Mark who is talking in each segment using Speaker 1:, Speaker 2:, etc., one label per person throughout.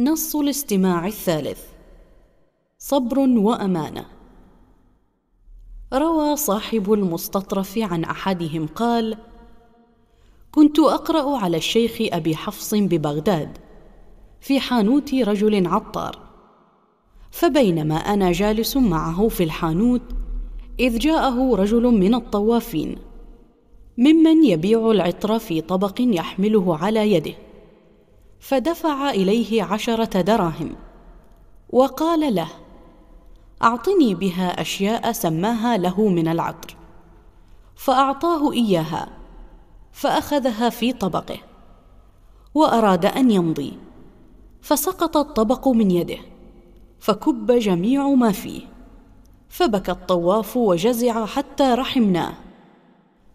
Speaker 1: نص الاستماع الثالث صبر وامانه روى صاحب المستطرف عن احدهم قال كنت اقرا على الشيخ ابي حفص ببغداد في حانوت رجل عطار فبينما انا جالس معه في الحانوت اذ جاءه رجل من الطوافين ممن يبيع العطر في طبق يحمله على يده فدفع اليه عشره دراهم وقال له اعطني بها اشياء سماها له من العطر فاعطاه اياها فاخذها في طبقه واراد ان يمضي فسقط الطبق من يده فكب جميع ما فيه فبكى الطواف وجزع حتى رحمناه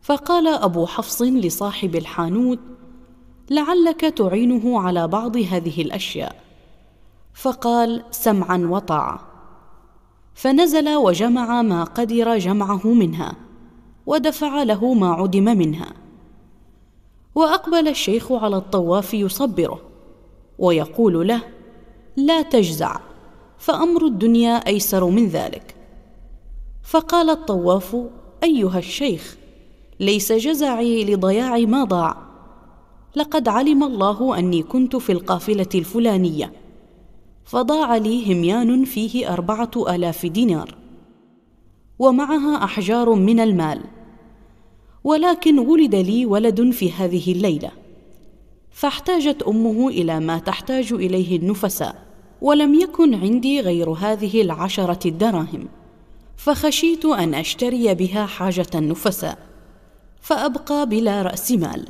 Speaker 1: فقال ابو حفص لصاحب الحانوت لعلك تعينه على بعض هذه الاشياء فقال سمعا وطاعه فنزل وجمع ما قدر جمعه منها ودفع له ما عدم منها واقبل الشيخ على الطواف يصبره ويقول له لا تجزع فامر الدنيا ايسر من ذلك فقال الطواف ايها الشيخ ليس جزعي لضياع ما ضاع لقد علم الله اني كنت في القافله الفلانيه فضاع لي هميان فيه اربعه الاف دينار ومعها احجار من المال ولكن ولد لي ولد في هذه الليله فاحتاجت امه الى ما تحتاج اليه النفساء ولم يكن عندي غير هذه العشره الدراهم فخشيت ان اشتري بها حاجه النفساء فابقى بلا راس مال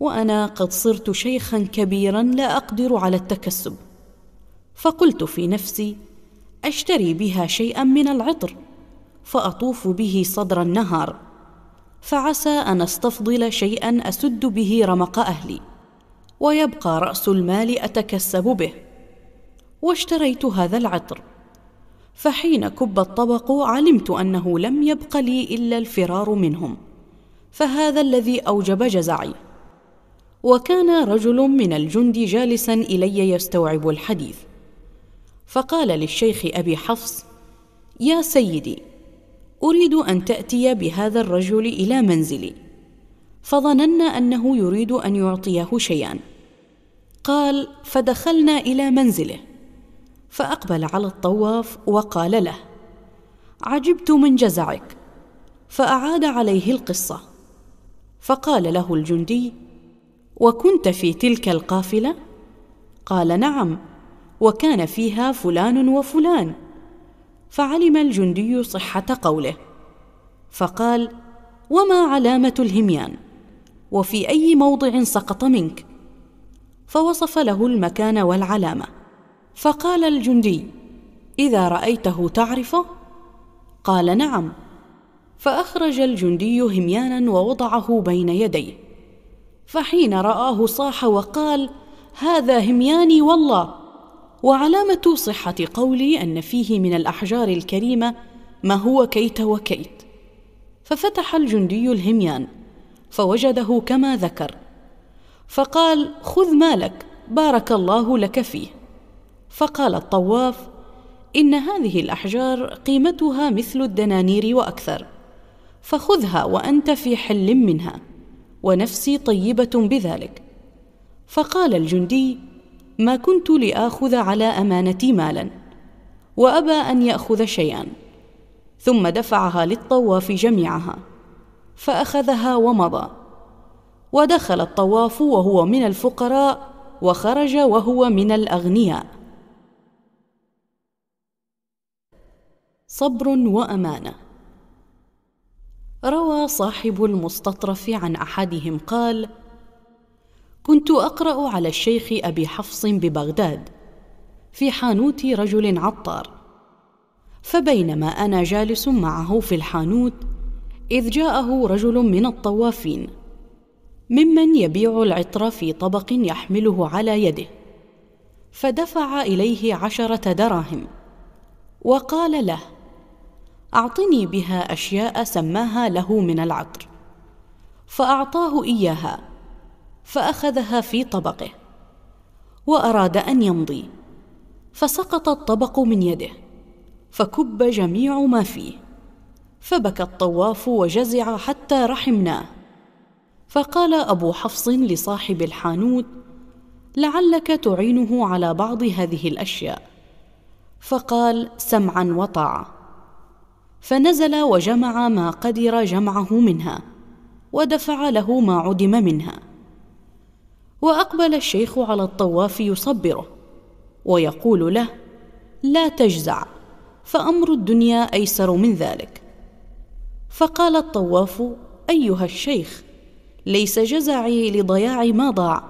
Speaker 1: وانا قد صرت شيخا كبيرا لا اقدر على التكسب فقلت في نفسي اشتري بها شيئا من العطر فاطوف به صدر النهار فعسى ان استفضل شيئا اسد به رمق اهلي ويبقى راس المال اتكسب به واشتريت هذا العطر فحين كب الطبق علمت انه لم يبق لي الا الفرار منهم فهذا الذي اوجب جزعي وكان رجل من الجند جالسا الي يستوعب الحديث فقال للشيخ ابي حفص يا سيدي اريد ان تاتي بهذا الرجل الى منزلي فظننا انه يريد ان يعطيه شيئا قال فدخلنا الى منزله فاقبل على الطواف وقال له عجبت من جزعك فاعاد عليه القصه فقال له الجندي وكنت في تلك القافله قال نعم وكان فيها فلان وفلان فعلم الجندي صحه قوله فقال وما علامه الهميان وفي اي موضع سقط منك فوصف له المكان والعلامه فقال الجندي اذا رايته تعرفه قال نعم فاخرج الجندي هميانا ووضعه بين يديه فحين رآه صاح وقال هذا همياني والله وعلامة صحة قولي أن فيه من الأحجار الكريمة ما هو كيت وكيت ففتح الجندي الهميان فوجده كما ذكر فقال خذ مالك بارك الله لك فيه فقال الطواف ان هذه الاحجار قيمتها مثل الدنانير واكثر فخذها وانت في حل منها ونفسي طيبه بذلك فقال الجندي ما كنت لاخذ على امانتي مالا وابى ان ياخذ شيئا ثم دفعها للطواف جميعها فاخذها ومضى ودخل الطواف وهو من الفقراء وخرج وهو من الاغنياء صبر وامانه روى صاحب المستطرف عن احدهم قال كنت اقرا على الشيخ ابي حفص ببغداد في حانوت رجل عطار فبينما انا جالس معه في الحانوت اذ جاءه رجل من الطوافين ممن يبيع العطر في طبق يحمله على يده فدفع اليه عشره دراهم وقال له اعطني بها اشياء سماها له من العطر فاعطاه اياها فاخذها في طبقه واراد ان يمضي فسقط الطبق من يده فكب جميع ما فيه فبكى الطواف وجزع حتى رحمناه فقال ابو حفص لصاحب الحانوت لعلك تعينه على بعض هذه الاشياء فقال سمعا وطاعه فنزل وجمع ما قدر جمعه منها ودفع له ما عدم منها واقبل الشيخ على الطواف يصبره ويقول له لا تجزع فامر الدنيا ايسر من ذلك فقال الطواف ايها الشيخ ليس جزعي لضياع ما ضاع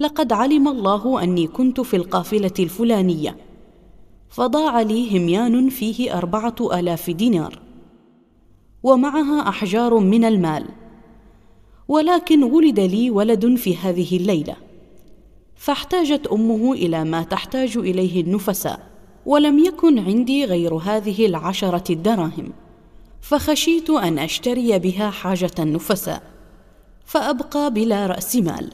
Speaker 1: لقد علم الله اني كنت في القافله الفلانيه فضاع لي هميان فيه أربعة آلاف دينار ومعها أحجار من المال ولكن ولد لي ولد في هذه الليلة فاحتاجت أمه إلى ما تحتاج إليه النفساء ولم يكن عندي غير هذه العشرة الدراهم فخشيت أن أشتري بها حاجة النفساء فأبقى بلا رأس مال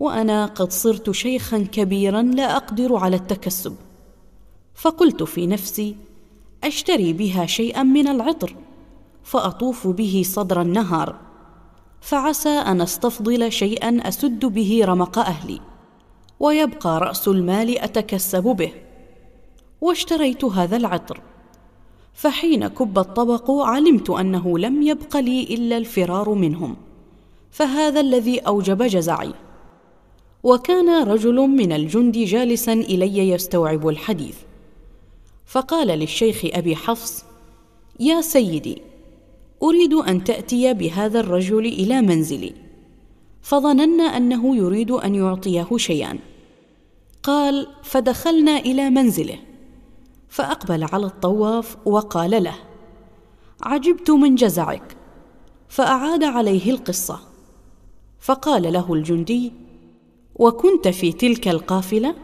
Speaker 1: وأنا قد صرت شيخا كبيرا لا أقدر على التكسب فقلت في نفسي اشتري بها شيئا من العطر فاطوف به صدر النهار فعسى ان استفضل شيئا اسد به رمق اهلي ويبقى راس المال اتكسب به واشتريت هذا العطر فحين كب الطبق علمت انه لم يبق لي الا الفرار منهم فهذا الذي اوجب جزعي وكان رجل من الجند جالسا الي يستوعب الحديث فقال للشيخ ابي حفص يا سيدي اريد ان تاتي بهذا الرجل الى منزلي فظننا انه يريد ان يعطيه شيئا قال فدخلنا الى منزله فاقبل على الطواف وقال له عجبت من جزعك فاعاد عليه القصه فقال له الجندي وكنت في تلك القافله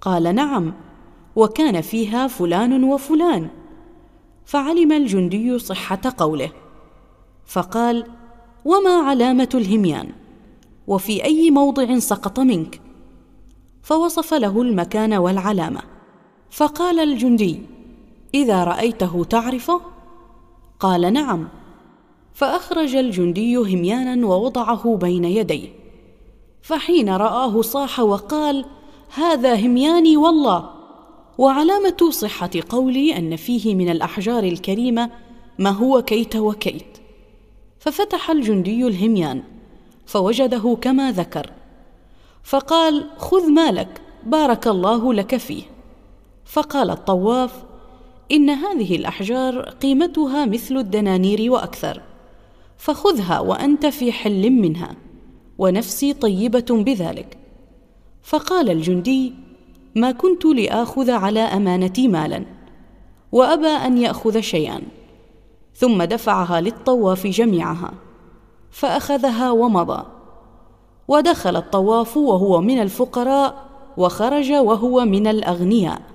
Speaker 1: قال نعم وكان فيها فلان وفلان فعلم الجندي صحه قوله فقال وما علامه الهميان وفي اي موضع سقط منك فوصف له المكان والعلامه فقال الجندي اذا رايته تعرفه قال نعم فاخرج الجندي هميانا ووضعه بين يديه فحين راه صاح وقال هذا همياني والله وعلامه صحه قولي ان فيه من الاحجار الكريمه ما هو كيت وكيت ففتح الجندي الهميان فوجده كما ذكر فقال خذ مالك بارك الله لك فيه فقال الطواف ان هذه الاحجار قيمتها مثل الدنانير واكثر فخذها وانت في حل منها ونفسي طيبه بذلك فقال الجندي ما كنت لاخذ على امانتي مالا وابى ان ياخذ شيئا ثم دفعها للطواف جميعها فاخذها ومضى ودخل الطواف وهو من الفقراء وخرج وهو من الاغنياء